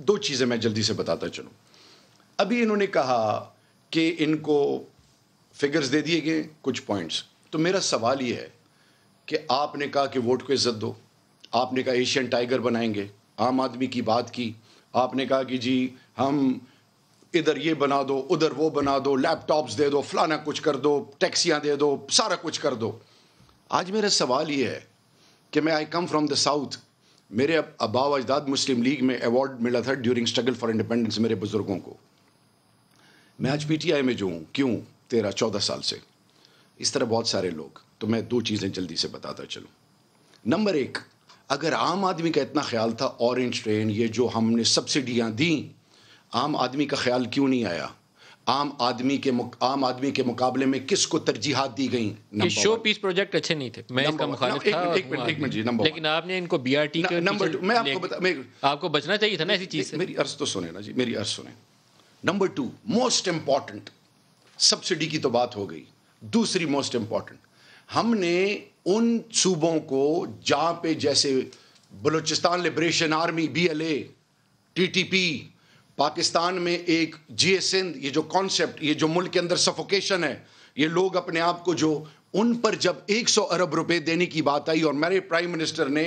दो चीज़ें मैं जल्दी से बताता चलूँ अभी इन्होंने कहा कि इनको फिगर्स दे दिए गए कुछ पॉइंट्स तो मेरा सवाल ये है कि आपने कहा कि वोट को इज्जत दो आपने कहा एशियन टाइगर बनाएंगे आम आदमी की बात की आपने कहा कि जी हम इधर ये बना दो उधर वो बना दो लैपटॉप्स दे दो फलाना कुछ कर दो टैक्सियाँ दे दो सारा कुछ कर दो आज मेरा सवाल ये है कि मैं I come from the south मेरे अबाव अजदाद मुस्लिम लीग में अवार्ड मिला था ड्यूरिंग स्ट्रगल फॉर इंडिपेंडेंस मेरे बुज़ुर्गों को मैं आज पीटीआई में जो हूँ क्यों तेरह चौदह साल से इस तरह बहुत सारे लोग तो मैं दो चीज़ें जल्दी से बताता चलूँ नंबर एक अगर आम आदमी का इतना ख्याल था ऑरेंज ट्रेन ये जो हमने सब्सिडियाँ दी आम आदमी का ख्याल क्यों नहीं आया आम आदमी के आम आदमी के मुकाबले में किसको तरजीहत दी गई शो पीस प्रोजेक्ट अच्छे नहीं थे मैं इनका था एक मिनट एक मिन, जी नंबर लेकिन आपने इनको बीआरटी का नंबर टू मैं आपको बता मैं आपको बचना चाहिए था ना ऐसी चीज मेरी अर्ज तो सुने ना जी मेरी अर्ज सुने number two most important subsidy की तो बात हो गई दूसरी मोस्ट इंपॉर्टेंट हमने उन सूबों को जहां पे जैसे Balochistan Liberation Army B L A T T P Pakistan में एक जी सिंध ये जो कॉन्सेप्ट ये जो मुल्क के अंदर सफोकेशन है ये लोग अपने आप को जो उन पर जब 100 अरब रुपए देने की बात आई और मेरे प्राइम मिनिस्टर ने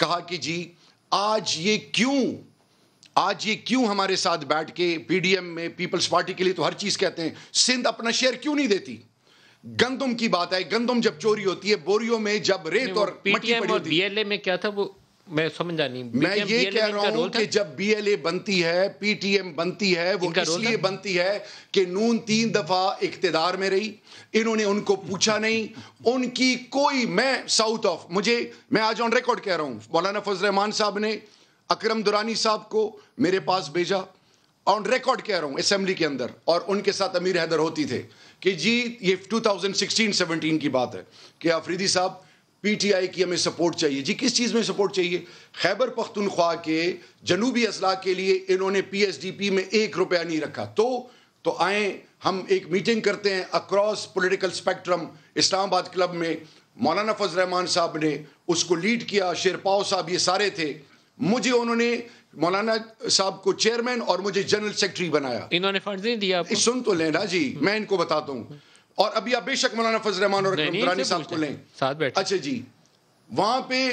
कहा कि जी आज ये क्यों आज ये क्यों हमारे साथ बैठ के पीडीएम में पीपल्स पार्टी के लिए तो हर चीज कहते हैं सिंध अपना शेयर क्यों नहीं देती गंदम की बात आई गंदम जब चोरी होती है बोरियो में जब रेत और पीटीएम और बीएलए में क्या था वो मैं समझा नहीं मैं ये कह रहा हूँ कि जब बीएलए बनती है पीटीएम बनती है वो इसलिए बनती है कि नून तीन दफा इकतेदार में रही इन्होंने उनको पूछा नहीं उनकी कोई मैं साउथ ऑफ मुझे मैं आज ऑन रिकॉर्ड कह रहा हूँ मौलाना फजल रहमान साहब ने अक्रम दुरानी साहब को मेरे पास भेजा ऑन रिकॉर्ड कह रहा हूँ असेंबली के अंदर और उनके साथ अमीर हैदर होती थे कि जी ये 2016-17 की बात है कि आफरीदी साहब पीटीआई की हमें सपोर्ट चाहिए जी किस चीज़ में सपोर्ट चाहिए खैबर पख्तनख्वा के जनूबी अजला के लिए इन्होंने पीएसडीपी में एक रुपया नहीं रखा तो तो आए हम एक मीटिंग करते हैं across political spectrum Islamabad club में मौलाना फजल रहमान साहब ने उसको लीड किया शेरपाओ साहब ये सारे थे मुझे उन्होंने मौलाना साहब को चेयरमैन और मुझे जनरल सेक्रेटरी बनाया इन्होंने फंड नहीं दिया सुन तो लेना जी मैं इनको बताता हूँ और अभी आप बेशक मौलाना फजल रहमान और दुरानी साहब को लें साथ बैठ अच्छा जी वहां पे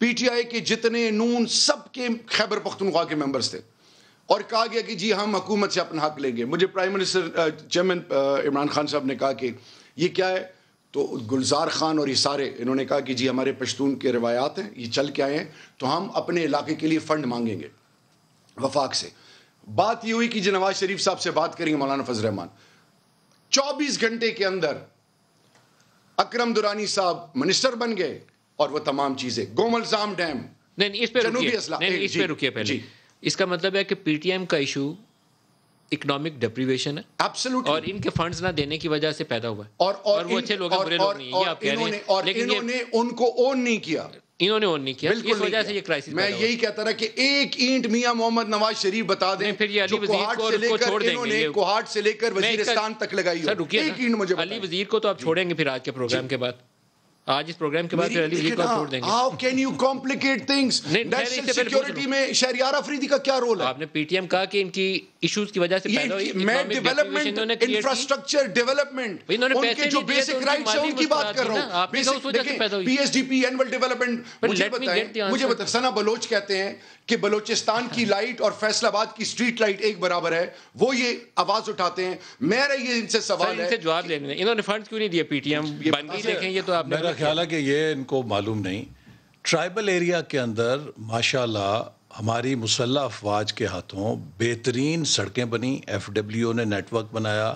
पीटीआई के जितने नून सबके खैबर पख्तनख्वा के मेंबर्स थे और कहा गया कि जी हम हकूमत से अपना हक लेंगे मुझे prime minister chairman Imran Khan sahab ने कहा कि ये क्या है तो गुलजार खान और ये सारे इन्होंने कहा कि जी हमारे पश्तून के रवायात हैं ये चल के आए हैं तो हम अपने इलाके के लिए फ़ंड मांगेंगे वफाक से बात ये हुई कि जी नवाज शरीफ साहब से बात करेंगे मौलाना फजल रहमान 24 घंटे के अंदर अकरम दुरानी साहब मिनिस्टर बन गए और वो तमाम चीजें गोमल जाम डैम नहीं इस पर रुकिए इस पे रुकिए पहले इसका मतलब है कि पीटीएम का इशू इकोनॉमिक डिप्रीवेशन है एब्सोल्युट और इनके फंड्स ना देने की वजह से पैदा हुआ है और और, और वो अच्छे लोग बुरे लोग नहीं और, ये आप कह रहे हैं और इन्होंने उनको ओन नहीं किया इन्होंने और नहीं किया इस वजह से ये क्राइसिस मैं यही कहता रहा कि एक ईंट मियां मोहम्मद नवाज शरीफ बता दें फिर ये अली वजीर को, छोड़ देंगे कोहाट से लेकर वजीरिस्तान तक लगाई सर रुकिए अली वजीर को तो आप छोड़ेंगे फिर आज के प्रोग्राम के बाद आज इस प्रोग्राम के बाद हाँ, देंगे how can you complicate things security में शहरियार अफरीदी का क्या रोल है आपने पीटीएम कहा कि इनकी इश्यूज की वजह से मैं डेवलपमेंट इंफ्रास्ट्रक्चर डेवलपमेंट उनके जो बेसिक तो राइट्स हैं उनकी बात कर रहा हूं पीएसडीपी एनुअल डेवलपमेंट मुझे बताएं मुझे सना बलोच कहते हैं कि बलोचिस्तान की लाइट और फैसलाबाद की स्ट्रीट लाइट एक बराबर है वो ये आवाज उठाते हैं मेरा ये इनसे सवाल है जवाब लेने इन्होंने फंड क्यों नहीं दिए पीटीएम अच्छा, देखें ये तो आपने मेरा ख्याल है कि ये इनको मालूम नहीं ट्राइबल एरिया के अंदर माशाल्लाह हमारी मुसल्ला अफवाज के हाथों बेहतरीन सड़कें बनी एफ डब्ल्यू ने नेटवर्क बनाया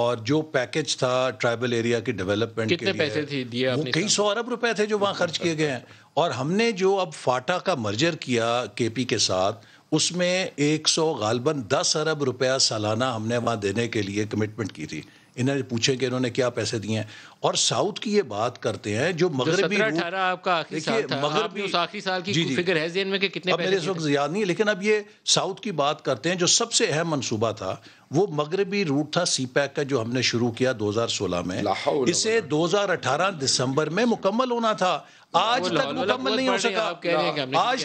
और जो पैकेज था ट्राइबल एरिया की डेवलपमेंट के लिए पैसे थे दिए वो कई सौ अरब रुपए थे जो वहाँ खर्च किए गए हैं और हमने जो अब फाटा का मर्जर किया केपी के साथ उसमें एक सौ गालबन दस अरब रुपया सालाना हमने वहाँ देने के लिए कमिटमेंट की थी इन्हें पूछें कि इन्होंने क्या पैसे दिए हैं और साउथ की ये बात करते हैं जो मगरबी आपका देखिए आखिरी साल की जी, जी, है में कितने अब मेरे इस वक्त याद नहीं लेकिन अब ये साउथ की बात करते हैं जो सबसे अहम मनसूबा था वो मगरबी रूट था सी पैक का जो हमने शुरू किया 2016 में इसे 2018 दिसंबर में मुकम्मल होना था आज तक मुकम्मल नहीं हो सका आज